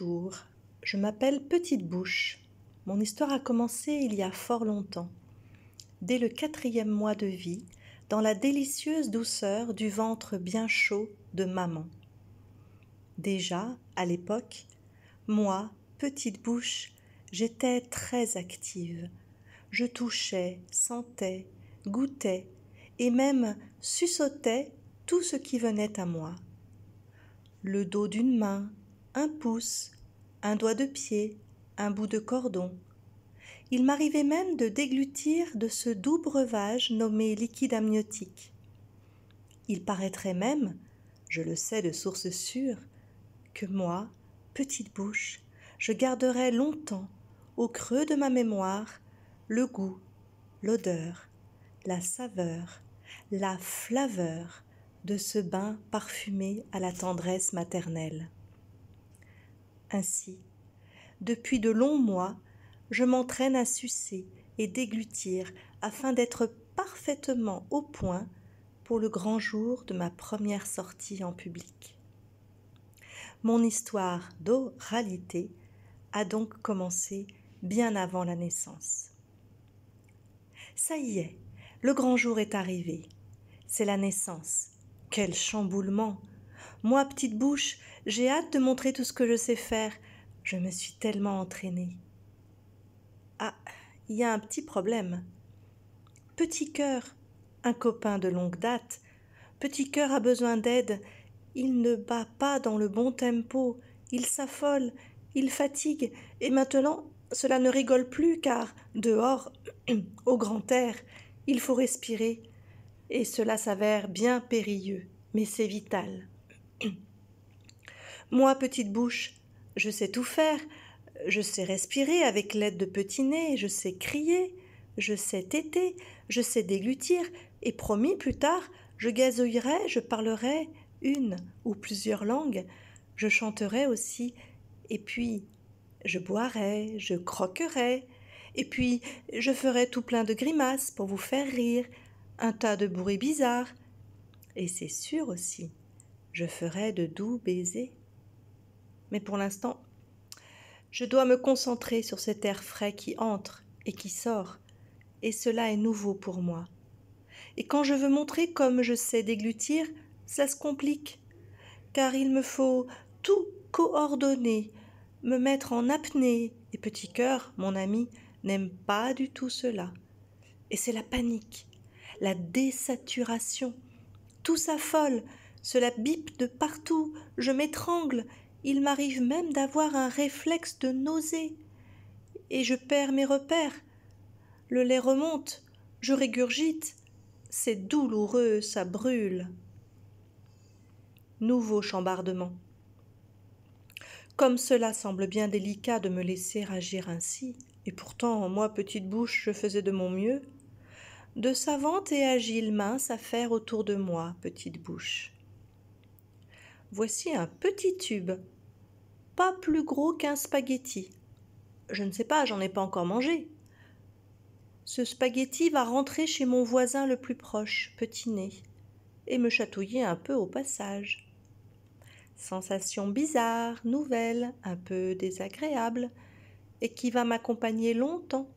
Bonjour, je m'appelle Petite Bouche. Mon histoire a commencé il y a fort longtemps, dès le quatrième mois de vie, dans la délicieuse douceur du ventre bien chaud de maman. Déjà, à l'époque, moi, Petite Bouche, j'étais très active. Je touchais, sentais, goûtais et même suçotais tout ce qui venait à moi. Le dos d'une main, un pouce, un doigt de pied, un bout de cordon. Il m'arrivait même de déglutir de ce doux breuvage nommé liquide amniotique. Il paraîtrait même, je le sais de source sûre, que moi, petite bouche, je garderais longtemps, au creux de ma mémoire, le goût, l'odeur, la saveur, la flaveur de ce bain parfumé à la tendresse maternelle ainsi. Depuis de longs mois, je m'entraîne à sucer et déglutir afin d'être parfaitement au point pour le grand jour de ma première sortie en public. Mon histoire d'oralité a donc commencé bien avant la naissance. Ça y est, le grand jour est arrivé. C'est la naissance. Quel chamboulement moi, petite bouche, j'ai hâte de montrer tout ce que je sais faire. Je me suis tellement entraînée. Ah, il y a un petit problème. Petit cœur, un copain de longue date, petit cœur a besoin d'aide. Il ne bat pas dans le bon tempo, il s'affole, il fatigue, et maintenant cela ne rigole plus car, dehors, au grand air, il faut respirer, et cela s'avère bien périlleux, mais c'est vital. Moi, petite bouche, je sais tout faire, je sais respirer avec l'aide de petit nez, je sais crier, je sais téter, je sais déglutir, et promis plus tard, je gazouillerai, je parlerai une ou plusieurs langues, je chanterai aussi, et puis je boirai, je croquerai, et puis je ferai tout plein de grimaces pour vous faire rire, un tas de bruits bizarres, et c'est sûr aussi je ferai de doux baisers. Mais pour l'instant, je dois me concentrer sur cet air frais qui entre et qui sort, et cela est nouveau pour moi. Et quand je veux montrer comme je sais déglutir, ça se complique, car il me faut tout coordonner, me mettre en apnée, et Petit Cœur, mon ami, n'aime pas du tout cela. Et c'est la panique, la désaturation. Tout s'affole, cela bip de partout, je m'étrangle, il m'arrive même d'avoir un réflexe de nausée. Et je perds mes repères. Le lait remonte, je régurgite. C'est douloureux, ça brûle. Nouveau chambardement. Comme cela semble bien délicat de me laisser agir ainsi, et pourtant, moi, petite bouche, je faisais de mon mieux. De savantes et agiles mains s'affairent autour de moi, petite bouche. Voici un petit tube, pas plus gros qu'un spaghetti. Je ne sais pas, j'en ai pas encore mangé. Ce spaghetti va rentrer chez mon voisin le plus proche, petit nez, et me chatouiller un peu au passage. Sensation bizarre, nouvelle, un peu désagréable, et qui va m'accompagner longtemps.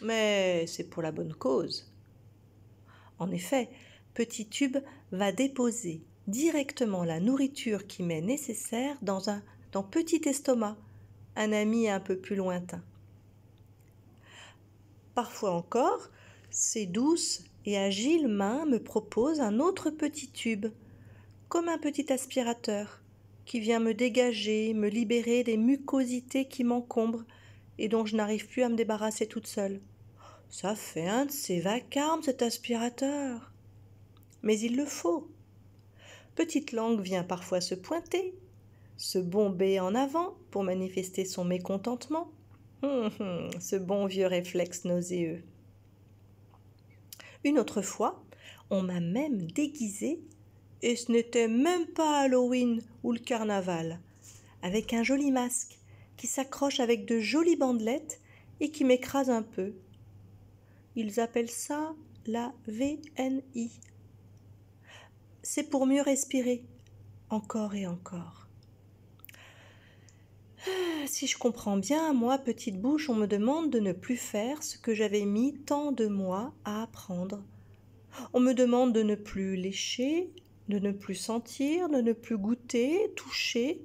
Mais c'est pour la bonne cause. En effet, Petit Tube va déposer directement la nourriture qui m'est nécessaire dans un petit estomac, un ami un peu plus lointain. Parfois encore, ces douces et agiles mains me proposent un autre petit tube, comme un petit aspirateur, qui vient me dégager, me libérer des mucosités qui m'encombrent et dont je n'arrive plus à me débarrasser toute seule. Ça fait un de ces vacarmes, cet aspirateur. Mais il le faut. Petite Langue vient parfois se pointer, se bomber en avant pour manifester son mécontentement. Hum, hum, ce bon vieux réflexe nauséeux. Une autre fois, on m'a même déguisé, et ce n'était même pas Halloween ou le carnaval, avec un joli masque qui s'accroche avec de jolies bandelettes et qui m'écrase un peu. Ils appellent ça la VNI, c'est pour mieux respirer, encore et encore. Ah, si je comprends bien, moi, petite bouche, on me demande de ne plus faire ce que j'avais mis tant de mois à apprendre. On me demande de ne plus lécher, de ne plus sentir, de ne plus goûter, toucher.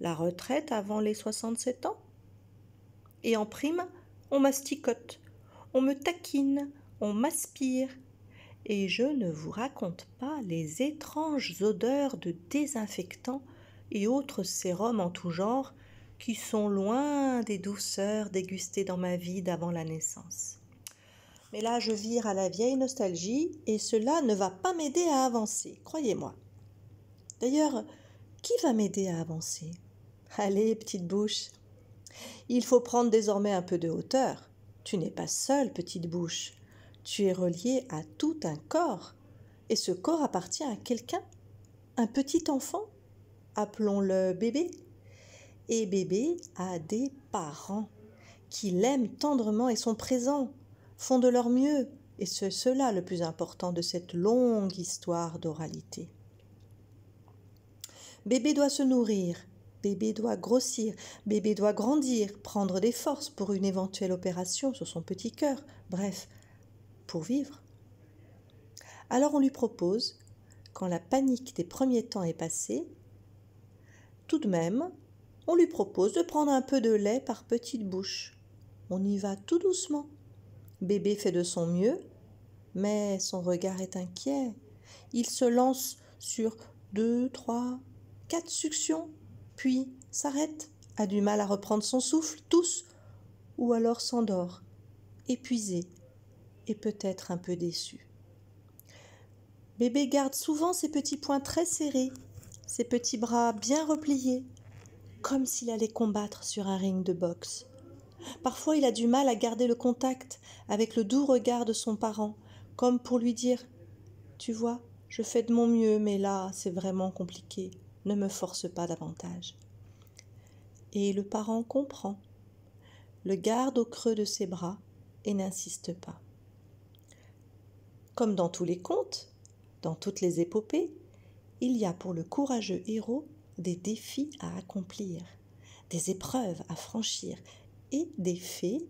La retraite avant les 67 ans. Et en prime, on masticote, on me taquine, on m'aspire, et je ne vous raconte pas les étranges odeurs de désinfectants et autres sérums en tout genre qui sont loin des douceurs dégustées dans ma vie d'avant la naissance. Mais là, je vire à la vieille nostalgie et cela ne va pas m'aider à avancer, croyez-moi. D'ailleurs, qui va m'aider à avancer Allez, petite bouche. Il faut prendre désormais un peu de hauteur. Tu n'es pas seule, petite bouche tu es relié à tout un corps, et ce corps appartient à quelqu'un, un petit enfant, appelons-le bébé. Et bébé a des parents qui l'aiment tendrement et sont présents, font de leur mieux, et c'est cela le plus important de cette longue histoire d'oralité. Bébé doit se nourrir, bébé doit grossir, bébé doit grandir, prendre des forces pour une éventuelle opération sur son petit cœur, bref, pour vivre. Alors on lui propose, quand la panique des premiers temps est passée, tout de même, on lui propose de prendre un peu de lait par petite bouche. On y va tout doucement. Bébé fait de son mieux, mais son regard est inquiet. Il se lance sur deux, trois, quatre suctions, puis s'arrête, a du mal à reprendre son souffle, tousse, ou alors s'endort, épuisé, et peut-être un peu déçu. Bébé garde souvent ses petits poings très serrés, ses petits bras bien repliés, comme s'il allait combattre sur un ring de boxe. Parfois il a du mal à garder le contact avec le doux regard de son parent, comme pour lui dire Tu vois, je fais de mon mieux, mais là c'est vraiment compliqué, ne me force pas davantage. Et le parent comprend, le garde au creux de ses bras et n'insiste pas. Comme dans tous les contes, dans toutes les épopées, il y a pour le courageux héros des défis à accomplir, des épreuves à franchir et des fées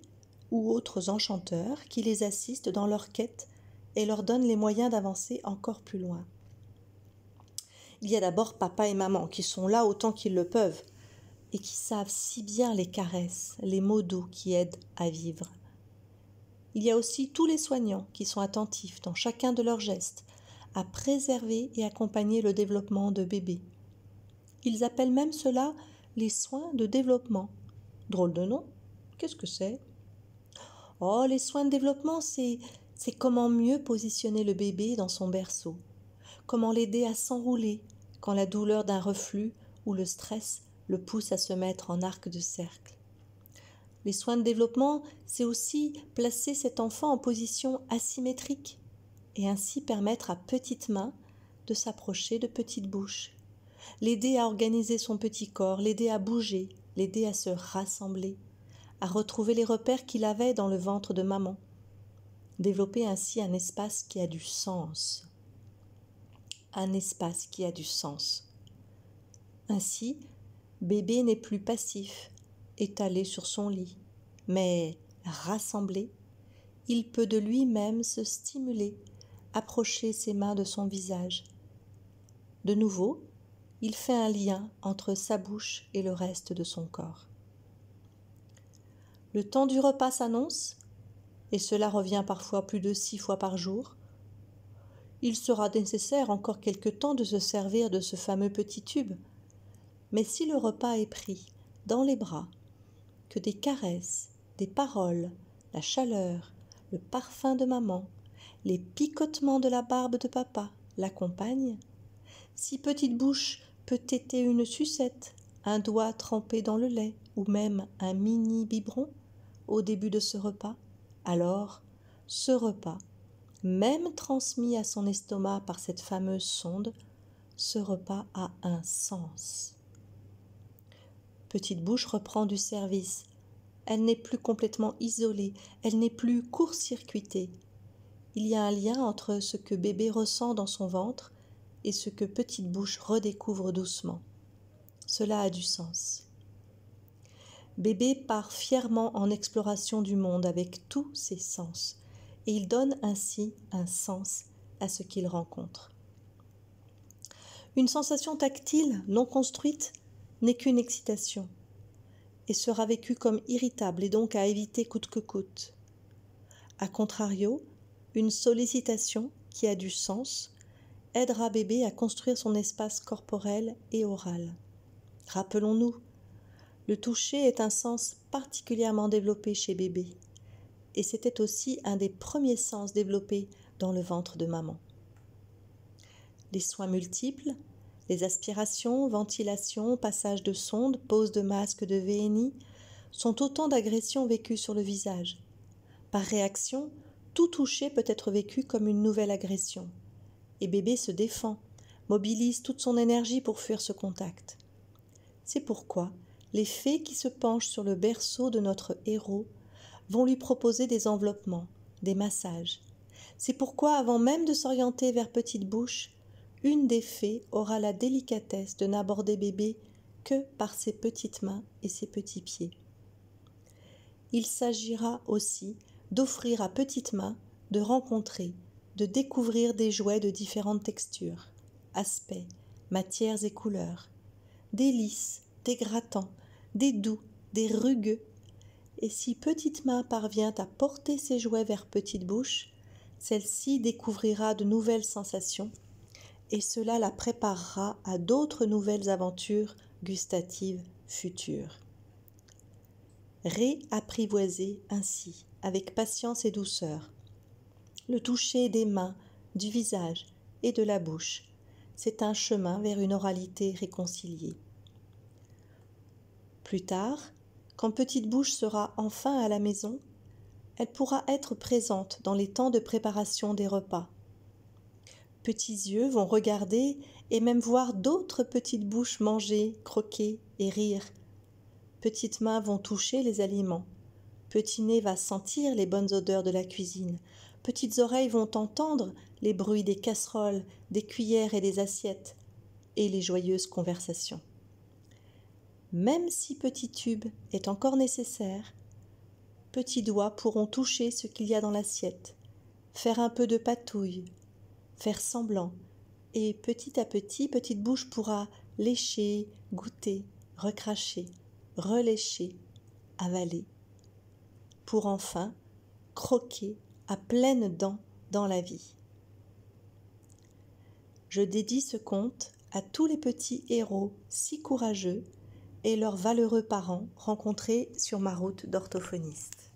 ou autres enchanteurs qui les assistent dans leur quête et leur donnent les moyens d'avancer encore plus loin. Il y a d'abord papa et maman qui sont là autant qu'ils le peuvent et qui savent si bien les caresses, les mots doux qui aident à vivre il y a aussi tous les soignants qui sont attentifs dans chacun de leurs gestes à préserver et accompagner le développement de bébés. Ils appellent même cela les soins de développement. Drôle de nom, qu'est-ce que c'est Oh, les soins de développement, c'est c'est comment mieux positionner le bébé dans son berceau, comment l'aider à s'enrouler quand la douleur d'un reflux ou le stress le pousse à se mettre en arc de cercle. Les soins de développement, c'est aussi placer cet enfant en position asymétrique et ainsi permettre à petites mains de s'approcher de petites bouches, l'aider à organiser son petit corps, l'aider à bouger, l'aider à se rassembler, à retrouver les repères qu'il avait dans le ventre de maman, développer ainsi un espace qui a du sens, un espace qui a du sens. Ainsi, bébé n'est plus passif, étalé sur son lit, mais rassemblé, il peut de lui-même se stimuler, approcher ses mains de son visage. De nouveau, il fait un lien entre sa bouche et le reste de son corps. Le temps du repas s'annonce, et cela revient parfois plus de six fois par jour. Il sera nécessaire encore quelque temps de se servir de ce fameux petit tube, mais si le repas est pris dans les bras que des caresses, des paroles, la chaleur, le parfum de maman, les picotements de la barbe de papa l'accompagnent Si petite bouche peut téter une sucette, un doigt trempé dans le lait ou même un mini biberon au début de ce repas, alors ce repas, même transmis à son estomac par cette fameuse sonde, ce repas a un sens. Petite Bouche reprend du service. Elle n'est plus complètement isolée, elle n'est plus court-circuitée. Il y a un lien entre ce que bébé ressent dans son ventre et ce que Petite Bouche redécouvre doucement. Cela a du sens. Bébé part fièrement en exploration du monde avec tous ses sens, et il donne ainsi un sens à ce qu'il rencontre. Une sensation tactile non construite n'est qu'une excitation, et sera vécue comme irritable et donc à éviter coûte que coûte. A contrario, une sollicitation qui a du sens aidera bébé à construire son espace corporel et oral. Rappelons-nous, le toucher est un sens particulièrement développé chez bébé, et c'était aussi un des premiers sens développés dans le ventre de maman. Les soins multiples, les aspirations, ventilation, passage de sonde, pose de masque de VNI sont autant d'agressions vécues sur le visage. Par réaction, tout toucher peut être vécu comme une nouvelle agression. Et bébé se défend, mobilise toute son énergie pour fuir ce contact. C'est pourquoi les fées qui se penchent sur le berceau de notre héros vont lui proposer des enveloppements, des massages. C'est pourquoi, avant même de s'orienter vers Petite Bouche, une des fées aura la délicatesse de n'aborder bébé que par ses petites mains et ses petits pieds. Il s'agira aussi d'offrir à petites mains de rencontrer, de découvrir des jouets de différentes textures, aspects, matières et couleurs, des lisses, des grattants, des doux, des rugueux. Et si petite main parvient à porter ses jouets vers petite bouche, celle-ci découvrira de nouvelles sensations et cela la préparera à d'autres nouvelles aventures gustatives futures. Réapprivoiser ainsi, avec patience et douceur, le toucher des mains, du visage et de la bouche, c'est un chemin vers une oralité réconciliée. Plus tard, quand Petite Bouche sera enfin à la maison, elle pourra être présente dans les temps de préparation des repas, petits yeux vont regarder et même voir d'autres petites bouches manger, croquer et rire. Petites mains vont toucher les aliments. Petit nez va sentir les bonnes odeurs de la cuisine. Petites oreilles vont entendre les bruits des casseroles, des cuillères et des assiettes, et les joyeuses conversations. Même si petit tube est encore nécessaire, petits doigts pourront toucher ce qu'il y a dans l'assiette, faire un peu de patouille, faire semblant. Et petit à petit, Petite Bouche pourra lécher, goûter, recracher, relécher, avaler, pour enfin croquer à pleines dents dans la vie. Je dédie ce conte à tous les petits héros si courageux et leurs valeureux parents rencontrés sur ma route d'orthophoniste.